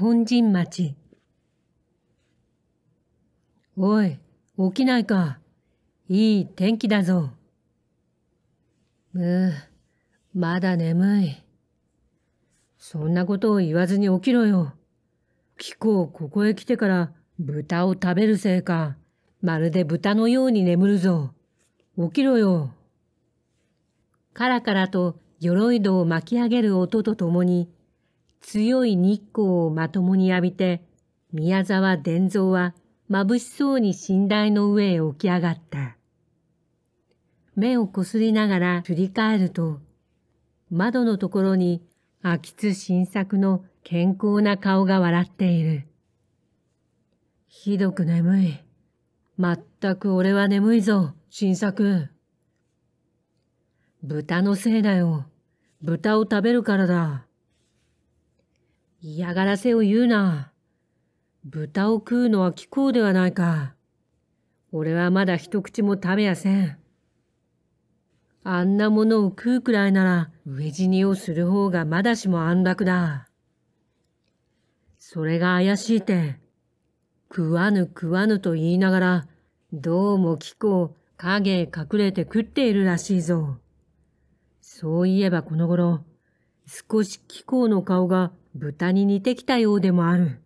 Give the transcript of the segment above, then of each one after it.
本人町。おい、起きないか。いい天気だぞ。うう、まだ眠い。そんなことを言わずに起きろよ。キコ、ここへ来てから豚を食べるせいか、まるで豚のように眠るぞ。起きろよ。カラカラと鎧戸を巻き上げる音とともに、強い日光をまともに浴びて、宮沢伝蔵は眩しそうに寝台の上へ起き上がった。目をこすりながら振り返ると、窓のところに秋津新作の健康な顔が笑っている。ひどく眠い。まったく俺は眠いぞ、新作。豚のせいだよ。豚を食べるからだ。嫌がらせを言うな。豚を食うのは気候ではないか。俺はまだ一口も食べやせん。あんなものを食うくらいなら、飢え死にをする方がまだしも安楽だ。それが怪しいて、食わぬ食わぬと言いながら、どうも気候、影へ隠れて食っているらしいぞ。そういえばこの頃、少し気候の顔が豚に似てきたようでもある。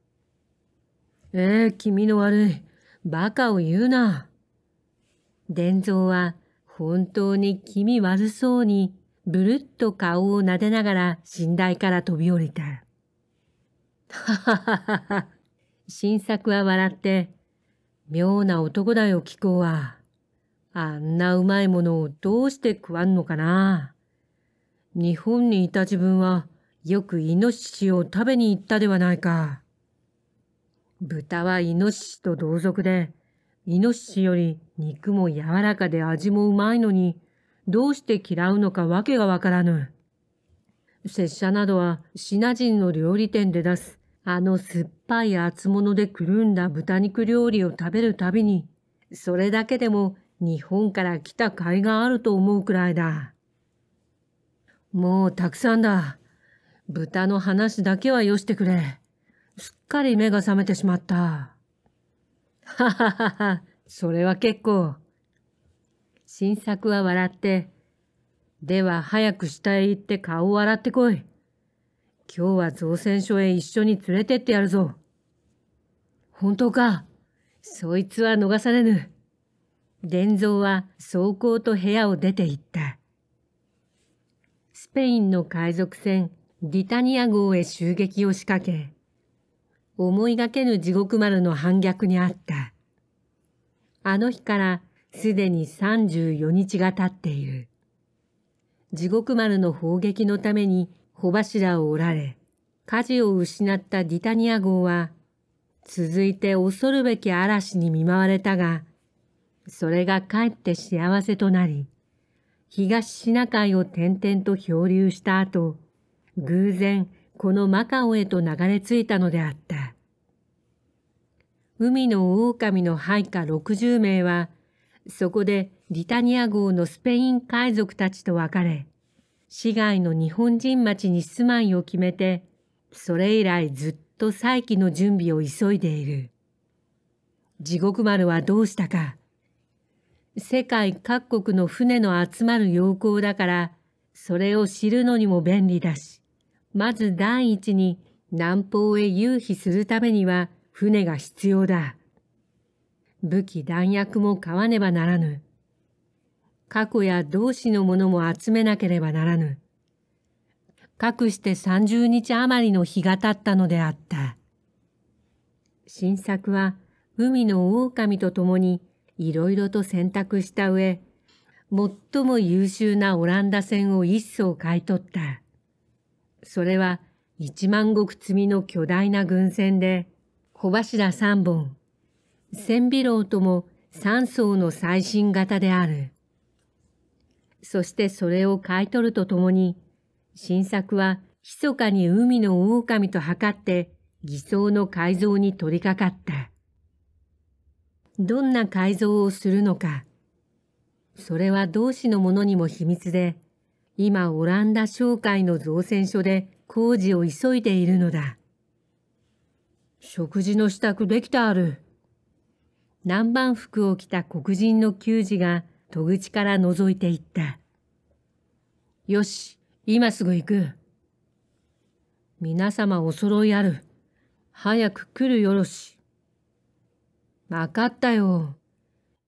ええ、気味の悪い。馬鹿を言うな。伝蔵は本当に気味悪そうにぶるっと顔を撫でながら寝台から飛び降りた。はははは。新作は笑って、妙な男だよ、貴公は。あんなうまいものをどうして食わんのかな。日本にいた自分はよくイノシシを食べに行ったではないか。豚はイノシシと同族で、イノシシより肉も柔らかで味もうまいのに、どうして嫌うのかわけがわからぬ。拙者などはシナ人の料理店で出す、あの酸っぱい厚物でくるんだ豚肉料理を食べるたびに、それだけでも日本から来た甲斐があると思うくらいだ。もうたくさんだ。豚の話だけはよしてくれ。すっかり目が覚めてしまった。はははは、それは結構。新作は笑って、では早く下へ行って顔を洗ってこい。今日は造船所へ一緒に連れてってやるぞ。本当か。そいつは逃されぬ。伝蔵は走行と部屋を出て行った。スペインの海賊船ディタニア号へ襲撃を仕掛け、思いがけぬ地獄丸の反逆にあった。あの日からすでに34日が経っている。地獄丸の砲撃のために帆柱を折られ、事を失ったディタニア号は、続いて恐るべき嵐に見舞われたが、それがかえって幸せとなり、東シナ海を転々と漂流した後、偶然このマカオへと流れ着いたのであった。海の狼の配下60名は、そこでリタニア号のスペイン海賊たちと別れ、市外の日本人町に住まいを決めて、それ以来ずっと再起の準備を急いでいる。地獄丸はどうしたか。世界各国の船の集まる要項だから、それを知るのにも便利だし、まず第一に南方へ遊避するためには船が必要だ。武器弾薬も買わねばならぬ。過去や同志のものも集めなければならぬ。かくして三十日余りの日が経ったのであった。新作は海の狼と共にいろいろと選択した上、最も優秀なオランダ船を一艘買い取った。それは一万石積みの巨大な軍船で、小柱三本、千尾楼とも三層の最新型である。そしてそれを買い取るとともに、新作は密かに海の狼と測って偽装の改造に取り掛かった。どんな改造をするのか、それは同志の者にも秘密で、今オランダ商会の造船所で工事を急いでいるのだ。食事の支度できたある。南蛮服を着た黒人の球児が戸口から覗いていった。よし、今すぐ行く。皆様お揃いある。早く来るよろし。わかったよ。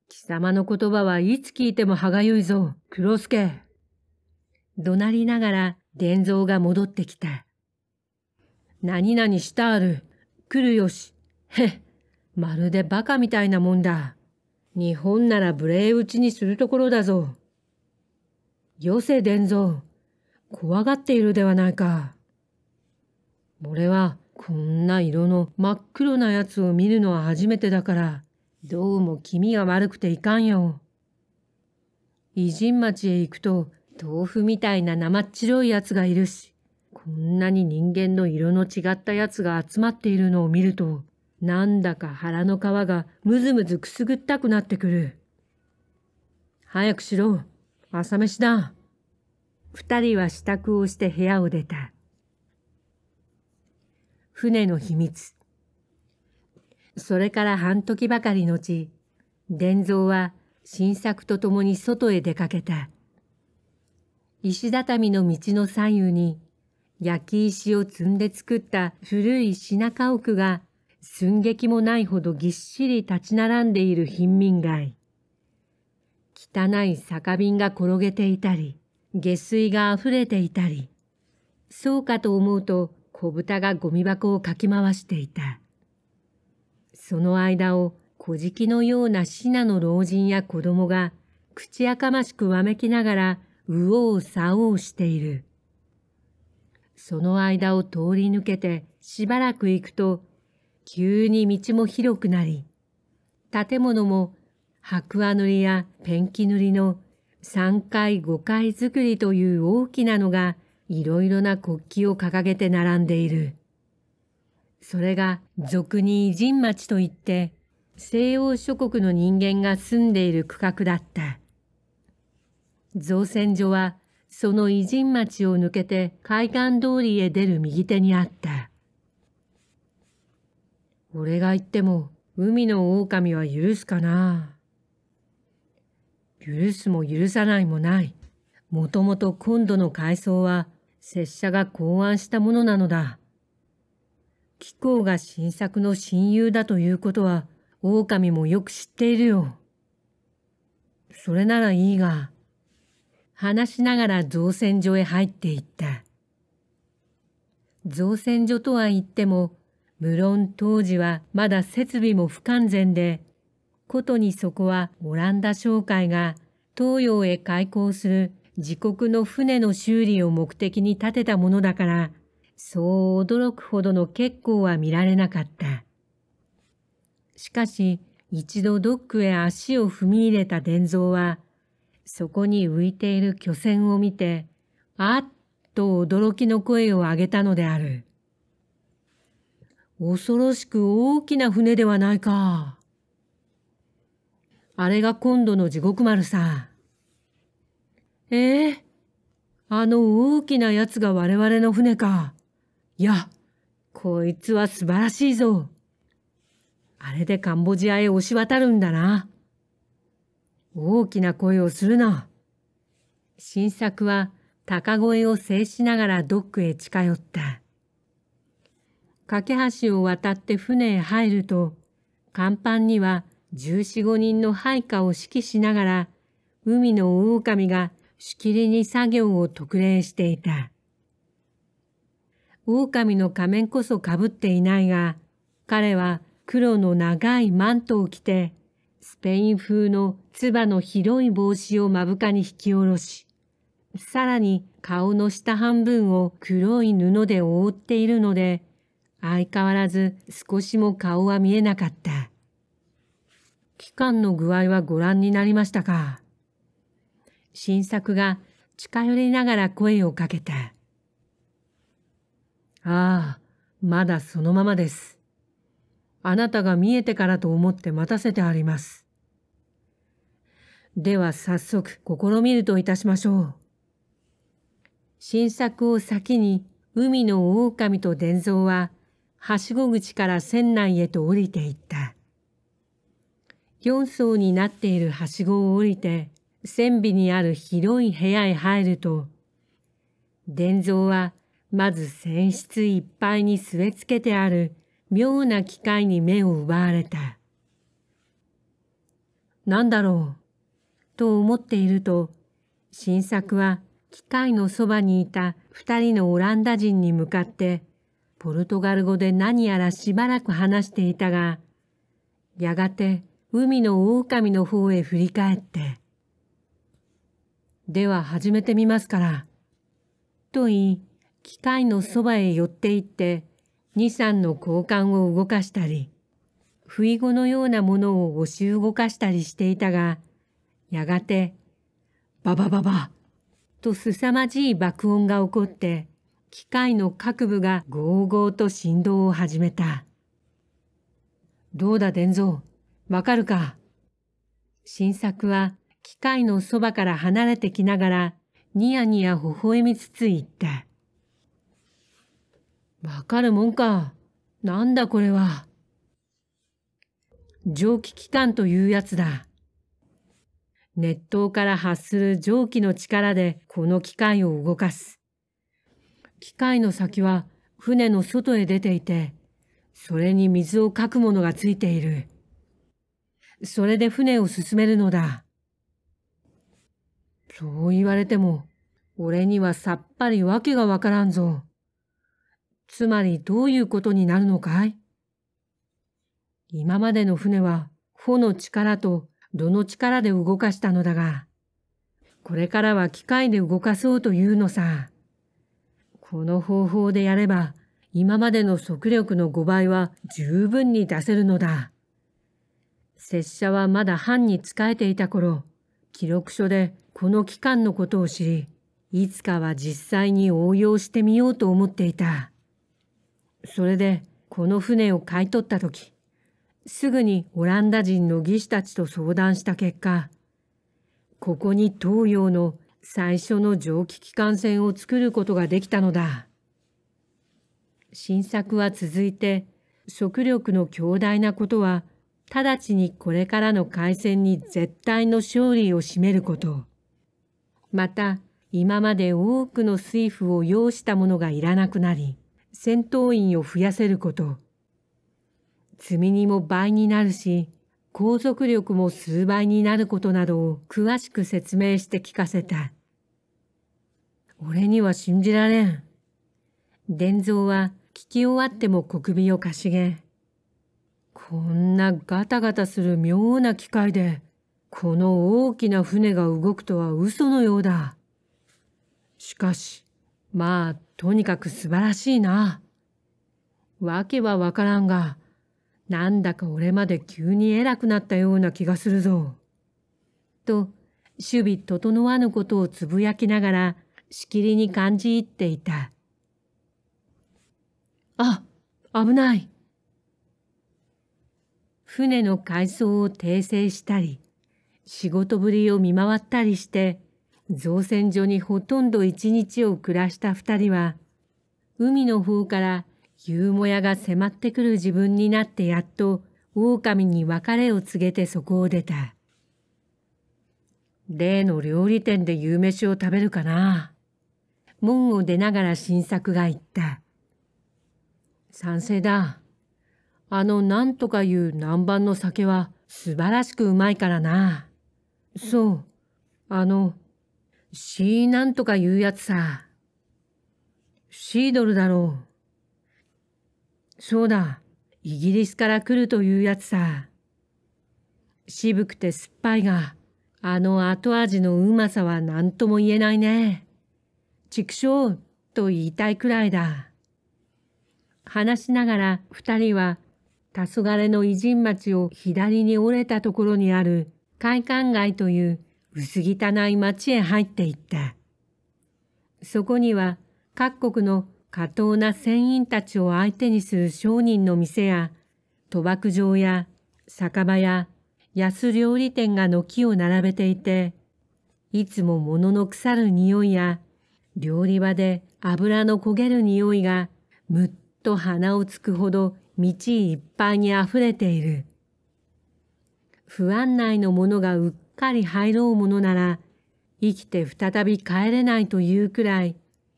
貴様の言葉はいつ聞いても歯がゆいぞ、黒助。怒鳴りながら伝蔵が戻ってきた。何々したある。来るよし。へっ。まるでバカみたいなもんだ。日本なら無礼打ちにするところだぞ。よせ伝蔵。怖がっているではないか。俺はこんな色の真っ黒なやつを見るのは初めてだから、どうも気味が悪くていかんよ。偉人町へ行くと豆腐みたいな生っ白いやつがいるし、こんなに人間の色の違ったやつが集まっているのを見ると、なんだか腹の皮がむずむずくすぐったくなってくる。早くしろ。朝飯だ。二人は支度をして部屋を出た。船の秘密。それから半時ばかり後、伝蔵は新作と共に外へ出かけた。石畳の道の左右に焼き石を積んで作った古い品家屋が寸劇もないほどぎっしり立ち並んでいる貧民街。汚い酒瓶が転げていたり、下水が溢れていたり、そうかと思うと小豚がゴミ箱をかき回していた。その間を小じきのような品の老人や子供が口やかましくわめきながら右往左往している。その間を通り抜けてしばらく行くと、急に道も広くなり、建物も白亜塗りやペンキ塗りの3階5階作りという大きなのがいろいろな国旗を掲げて並んでいる。それが俗に偉人町といって西欧諸国の人間が住んでいる区画だった。造船所はその偉人町を抜けて海岸通りへ出る右手にあった。俺が行っても海の狼は許すかな。許すも許さないもない。もともと今度の改装は拙者が考案したものなのだ。貴公が新作の親友だということは狼もよく知っているよ。それならいいが、話しながら造船所へ入っていった。造船所とは言っても、無論当時はまだ設備も不完全で、ことにそこはオランダ商会が東洋へ開港する自国の船の修理を目的に建てたものだから、そう驚くほどの結構は見られなかった。しかし、一度ドックへ足を踏み入れた伝蔵は、そこに浮いている巨船を見て、あっと驚きの声を上げたのである。恐ろしく大きな船ではないか。あれが今度の地獄丸さ。ええー、あの大きな奴が我々の船か。いや、こいつは素晴らしいぞ。あれでカンボジアへ押し渡るんだな。大きな声をするな。新作は高声を制しながらドックへ近寄った。架け橋を渡って船へ入ると、甲板には十四五人の配下を指揮しながら、海の狼がしきりに作業を特例していた。狼の仮面こそかぶっていないが、彼は黒の長いマントを着てスペイン風のつばの広い帽子を目深に引き下ろし、さらに顔の下半分を黒い布で覆っているので、相変わらず少しも顔は見えなかった。期間の具合はご覧になりましたか新作が近寄りながら声をかけた。ああ、まだそのままです。あなたが見えてからと思って待たせてあります。では早速試みるといたしましょう。新作を先に海の狼と伝蔵は、はしご口から船内へと降りていった。4層になっているはしごを降りて、船尾にある広い部屋へ入ると、伝蔵はまず船室いっぱいに据え付けてある妙な機械に目を奪われた。なんだろうと思っていると、新作は機械のそばにいた二人のオランダ人に向かって、ポルトガル語で何やらしばらく話していたが、やがて海の狼の方へ振り返って、では始めてみますから、と言い、機械のそばへ寄って行って、二三の交換を動かしたり、不意語のようなものを押し動かしたりしていたが、やがて、ババババと凄まじい爆音が起こって、機械の各部がゴーゴーと振動を始めた。どうだ、伝蔵。わかるか新作は機械のそばから離れてきながら、ニヤニヤ微笑みつつ言った。わかるもんか。なんだこれは。蒸気機関というやつだ。熱湯から発する蒸気の力でこの機械を動かす。機械の先は船の外へ出ていて、それに水をかくものがついている。それで船を進めるのだ。そう言われても、俺にはさっぱりわけがわからんぞ。つまりどういうことになるのかい今までの船は、帆の力とどの力で動かしたのだが、これからは機械で動かそうというのさ。この方法でやれば、今までの速力の5倍は十分に出せるのだ。拙者はまだ藩に仕えていた頃、記録書でこの期間のことを知り、いつかは実際に応用してみようと思っていた。それで、この船を買い取った時、すぐにオランダ人の技師たちと相談した結果、ここに東洋の最初の蒸気機関船を作ることができたのだ。新作は続いて、食力の強大なことは、直ちにこれからの海戦に絶対の勝利を占めること。また、今まで多くの水夫を要したものがいらなくなり、戦闘員を増やせること。積み荷も倍になるし、拘束力も数倍になることなどを詳しく説明して聞かせた。俺には信じられん。伝蔵は聞き終わっても国民をかしげ。こんなガタガタする妙な機械で、この大きな船が動くとは嘘のようだ。しかし、まあ、とにかく素晴らしいな。わけはわからんが、なんだか俺まで急に偉くなったような気がするぞ。と、守備整わぬことをつぶやきながら、しきりに感じ入っていた。あ、危ない。船の改装を訂正したり、仕事ぶりを見回ったりして、造船所にほとんど一日を暮らした二人は、海の方から夕もやが迫ってくる自分になってやっと狼に別れを告げてそこを出た。例の料理店で夕飯を食べるかな。門を出ながら新作が言った。賛成だ。あのなんとかいう南蛮の酒は素晴らしくうまいからな。そう。あの、し、ーなんとかいうやつさ。シードルだろう。そうだ、イギリスから来るというやつさ。渋くて酸っぱいが、あの後味のうまさは何とも言えないね。畜生と言いたいくらいだ。話しながら二人は、黄昏の偉人町を左に折れたところにある海岸街という薄汚い町へ入っていった。そこには各国の過当な船員たちを相手にする商人の店や、賭博場や酒場や安料理店が軒を並べていて、いつも物の腐る匂いや、料理場で油の焦げる匂いがむっと鼻をつくほど道いっぱいに溢れている。不安内のものがうっかり入ろうものなら、生きて再び帰れないというくらい、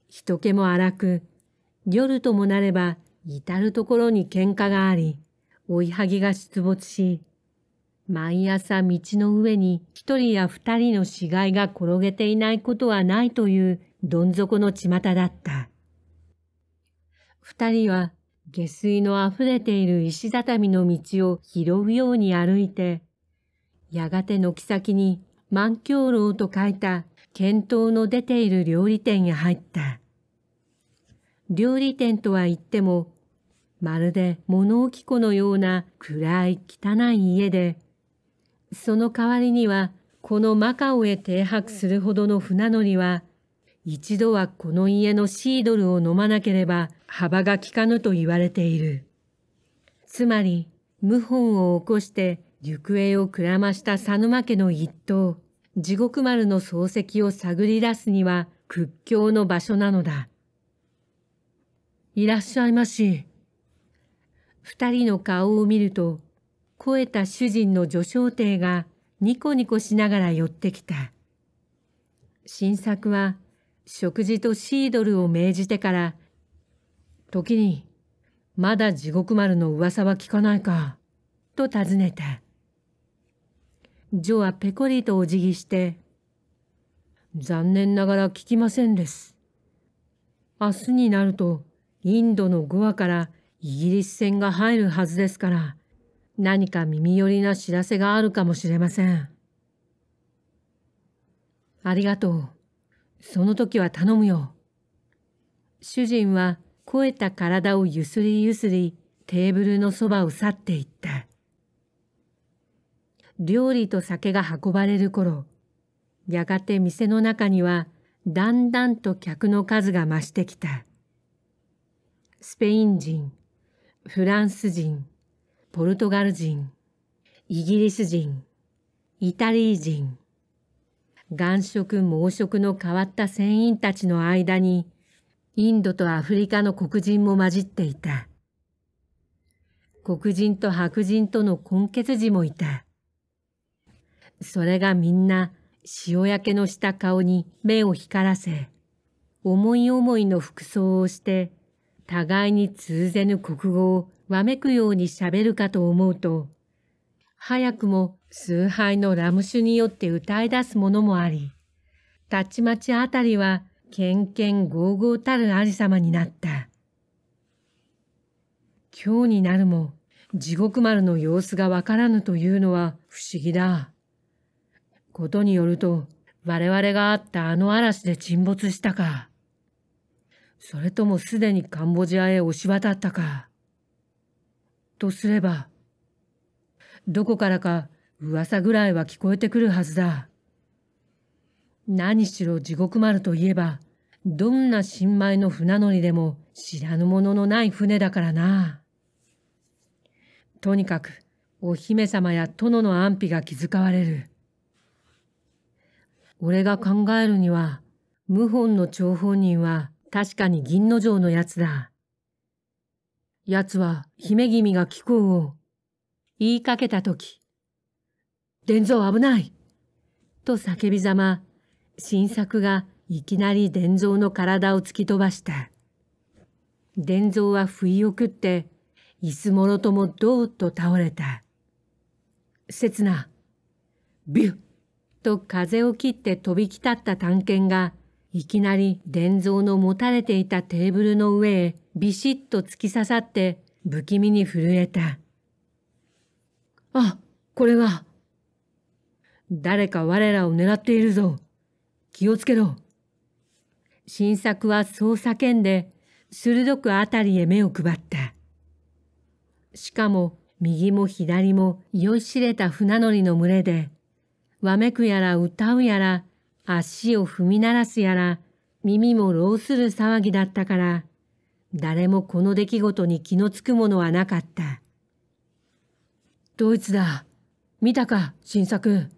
人気も荒く、夜ともなれば至るところに喧嘩があり、追いはぎが出没し、毎朝道の上に一人や二人の死骸が転げていないことはないというどん底の巷だった。二人は下水の溢れている石畳の道を拾うように歩いて、やがて軒先に万鏡楼と書いた見当の出ている料理店へ入った。料理店とは言っても、まるで物置庫のような暗い汚い家で、その代わりには、このマカオへ停泊するほどの船乗りは、一度はこの家のシードルを飲まなければ幅が利かぬと言われている。つまり、謀反を起こして行方をくらました佐沼家の一党、地獄丸の漱石を探り出すには屈強の場所なのだ。いらっしゃいまし。二人の顔を見ると、肥えた主人の女小艇がニコニコしながら寄ってきた。新作は食事とシードルを命じてから、時に、まだ地獄丸の噂は聞かないか、と尋ねた。ジョはペコリとお辞儀して、残念ながら聞きませんです。明日になると、インドのゴアからイギリス船が入るはずですから、何か耳寄りな知らせがあるかもしれません。ありがとう。その時は頼むよ。主人は肥えた体をゆすりゆすりテーブルのそばを去っていった。料理と酒が運ばれる頃、やがて店の中にはだんだんと客の数が増してきた。スペイン人、フランス人、ポルトガル人、イギリス人、イタリー人、眼色猛色の変わった船員たちの間に、インドとアフリカの黒人も混じっていた。黒人と白人との混血児もいた。それがみんな塩焼けのした顔に目を光らせ、思い思いの服装をして互いに通ぜぬ国語をわめくように喋るかと思うと、早くも崇拝のラム酒によって歌い出すものもあり、たちまちあたりは、けんけんごうごうたるありさまになった。今日になるも、地獄丸の様子がわからぬというのは不思議だ。ことによると、我々があったあの嵐で沈没したか。それともすでにカンボジアへ押し渡ったか。とすれば、どこからか噂ぐらいは聞こえてくるはずだ。何しろ地獄丸といえば、どんな新米の船乗りでも知らぬもののない船だからな。とにかく、お姫様や殿の安否が気遣われる。俺が考えるには、謀反の張本人は、確かに銀の城のやつだ。奴は姫君が貴君を言いかけたとき、伝蔵危ないと叫びざま、新作がいきなり伝蔵の体を突き飛ばした。伝蔵は不意を食って、椅子もろともどッと倒れた。刹那、ビュッと風を切って飛び来たった探検が、いきなり伝蔵の持たれていたテーブルの上へビシッと突き刺さって不気味に震えた。あ、これは。誰か我らを狙っているぞ。気をつけろ。新作はそう叫んで、鋭く辺りへ目を配った。しかも、右も左も酔いしれた船乗りの群れで、わめくやら歌うやら足を踏み鳴らすやら、耳も浪する騒ぎだったから、誰もこの出来事に気のつくものはなかった。ドイツだ。見たか、新作。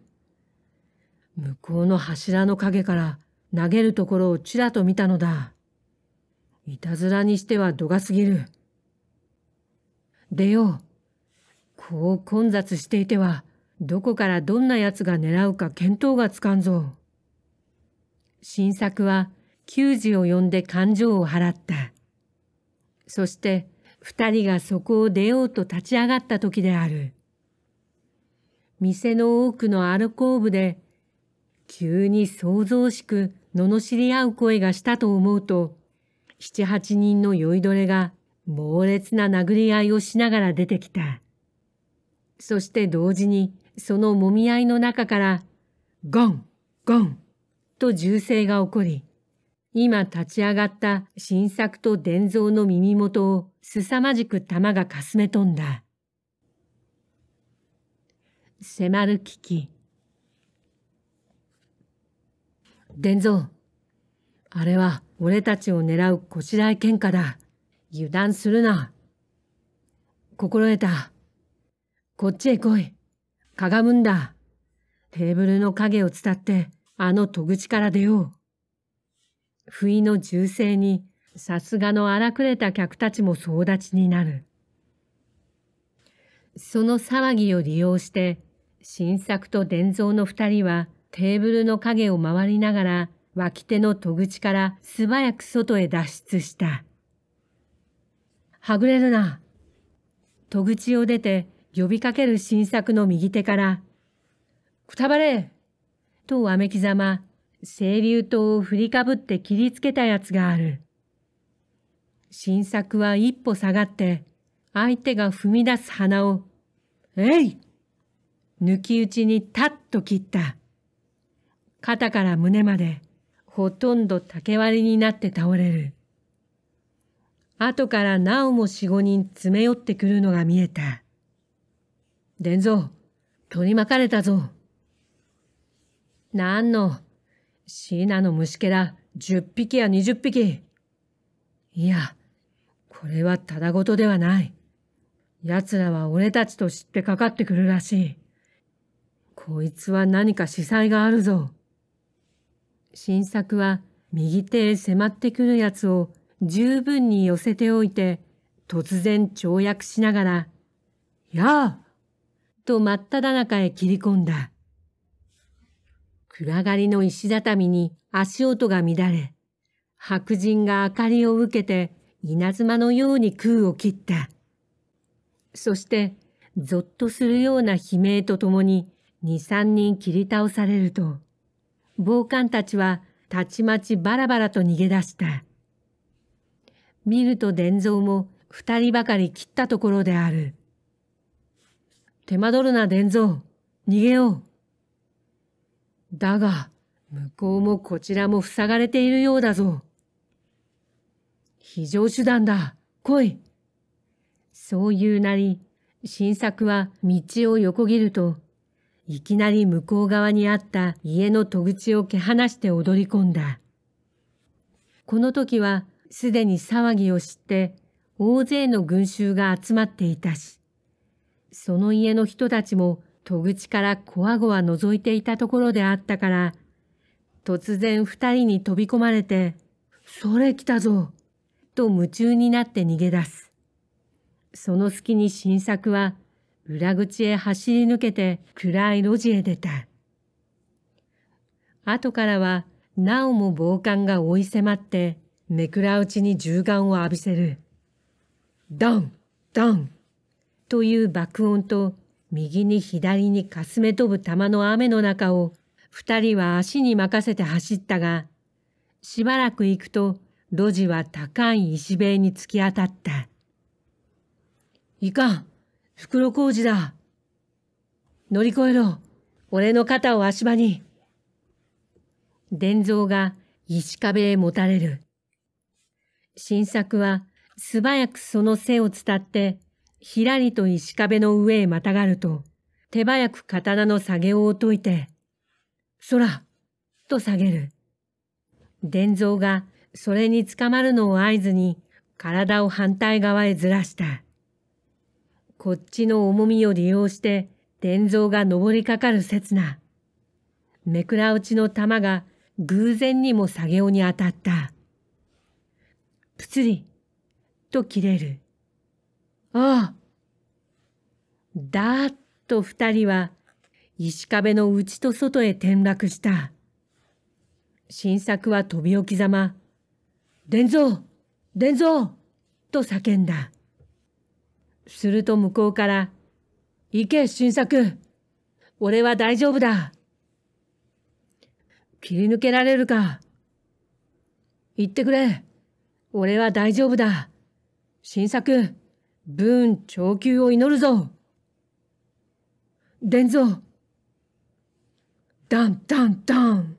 向こうの柱の陰から投げるところをちらと見たのだ。いたずらにしては度が過ぎる。出よう。こう混雑していては、どこからどんな奴が狙うか見当がつかんぞ。新作は球児を呼んで感情を払った。そして二人がそこを出ようと立ち上がった時である。店の多くのアルコーブで、急に騒々しく罵り合う声がしたと思うと、七八人の酔いどれが猛烈な殴り合いをしながら出てきた。そして同時にそのもみ合いの中から、ゴン、ゴン、と銃声が起こり、今立ち上がった新作と伝蔵の耳元を凄まじく弾がかすめとんだ。迫る危機。伝蔵、あれは俺たちを狙うこしらえ喧嘩だ。油断するな。心得た。こっちへ来い。かがむんだ。テーブルの影を伝ってあの戸口から出よう。不意の銃声に、さすがの荒くれた客たちも総立ちになる。その騒ぎを利用して、新作と伝蔵の二人はテーブルの影を回りながら、脇手の戸口から素早く外へ脱出した。はぐれるな。戸口を出て呼びかける新作の右手から、くたばれとわめきざま、清流刀を振りかぶって切りつけたやつがある。新作は一歩下がって、相手が踏み出す鼻を、えい抜き打ちにタッと切った。肩から胸まで、ほとんど竹割りになって倒れる。後からなおも四五人詰め寄ってくるのが見えた。伝蔵、取り巻かれたぞ。何の、シナの虫けら10匹や20匹。いや、これはただごとではない。奴らは俺たちと知ってかかってくるらしい。こいつは何か司祭があるぞ。新作は右手へ迫ってくるやつを十分に寄せておいて、突然跳躍しながら、やあと真っただ中へ切り込んだ。暗がりの石畳に足音が乱れ、白人が明かりを受けて稲妻のように空を切った。そして、ぞっとするような悲鳴とともに、二三人切り倒されると、暴漢たちはたちまちバラバラと逃げ出した。見ると伝蔵も二人ばかり切ったところである。手間取るな伝蔵、逃げよう。だが、向こうもこちらも塞がれているようだぞ。非常手段だ。来い。そういうなり、新作は道を横切ると、いきなり向こう側にあった家の戸口を蹴放して踊り込んだ。この時はすでに騒ぎを知って大勢の群衆が集まっていたし、その家の人たちも戸口からこわごわ覗いていたところであったから、突然二人に飛び込まれて、それ来たぞと夢中になって逃げ出す。その隙に新作は裏口へ走り抜けて暗い路地へ出た。後からはなおも暴漢が追い迫ってめくらうちに銃眼を浴びせる。ダンダンという爆音と右に左にかすめ飛ぶ玉の雨の中を、二人は足に任せて走ったが、しばらく行くと、路地は高い石塀に突き当たった。いかん、袋小路だ。乗り越えろ、俺の肩を足場に。伝蔵が石壁へ持たれる。新作は素早くその背を伝ってひらりと石壁の上へまたがると、手早く刀の下げを解いて、空と下げる。伝蔵がそれにつかまるのを合図に、体を反対側へずらした。こっちの重みを利用して、伝蔵が登りかかる刹那。めくら打ちの玉が偶然にも下げをに当たった。ぷつり、と切れる。ああ。だーっと二人は石壁の内と外へ転落した。新作は飛び起きざま、伝蔵伝蔵と叫んだ。すると向こうから、行け、新作俺は大丈夫だ切り抜けられるか行ってくれ俺は大丈夫だ新作文長久を祈るぞ伝蔵ダンダンダン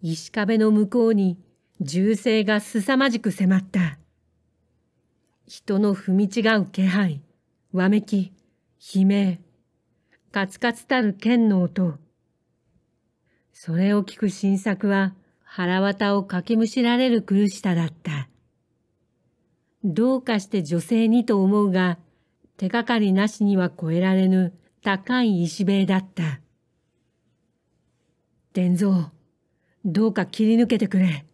石壁の向こうに銃声が凄まじく迫った。人の踏み違う気配、わめき、悲鳴、カツカツたる剣の音。それを聞く新作は腹渡をかきむしられる苦しさだった。どうかして女性にと思うが、手がかりなしには越えられぬ高い石塀だった。伝蔵、どうか切り抜けてくれ。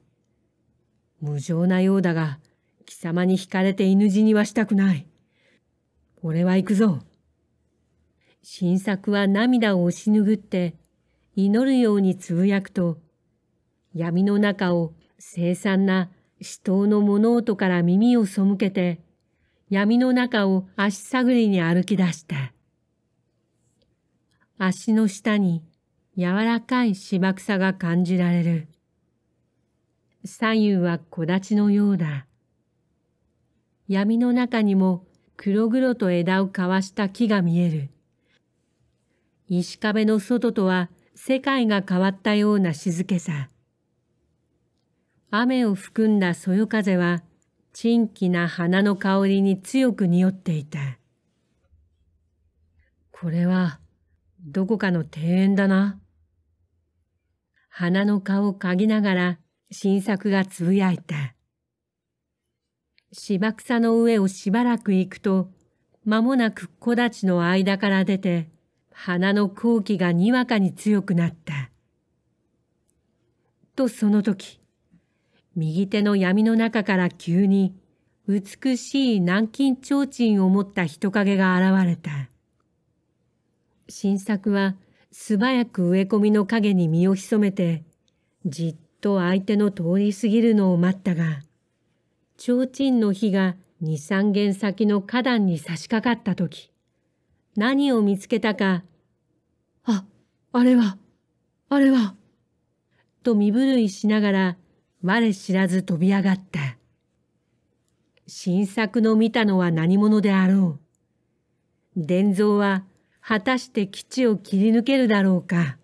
無情なようだが、貴様に惹かれて犬死にはしたくない。俺は行くぞ。新作は涙を押し拭って祈るようにつぶやくと、闇の中を凄惨な死闘の物音から耳を背けて、闇の中を足探りに歩き出した。足の下に柔らかい芝草が感じられる。左右は木立のようだ。闇の中にも黒々と枝を交わした木が見える。石壁の外とは世界が変わったような静けさ。雨を含んだそよ風は、珍奇な花の香りに強く匂っていた。これは、どこかの庭園だな。花の顔を嗅ぎながら、新作がつぶやいた。芝草の上をしばらく行くと、間もなく木立の間から出て、花の空気がにわかに強くなった。とその時、右手の闇の中から急に美しい南京提灯を持った人影が現れた。新作は素早く植え込みの影に身を潜めて、じっと相手の通り過ぎるのを待ったが、提灯の火が二三軒先の花壇に差し掛かった時、何を見つけたか、あ、あれは、あれは、と身震いしながら、我知らず飛び上がった。新作の見たのは何者であろう。伝蔵は果たして基地を切り抜けるだろうか。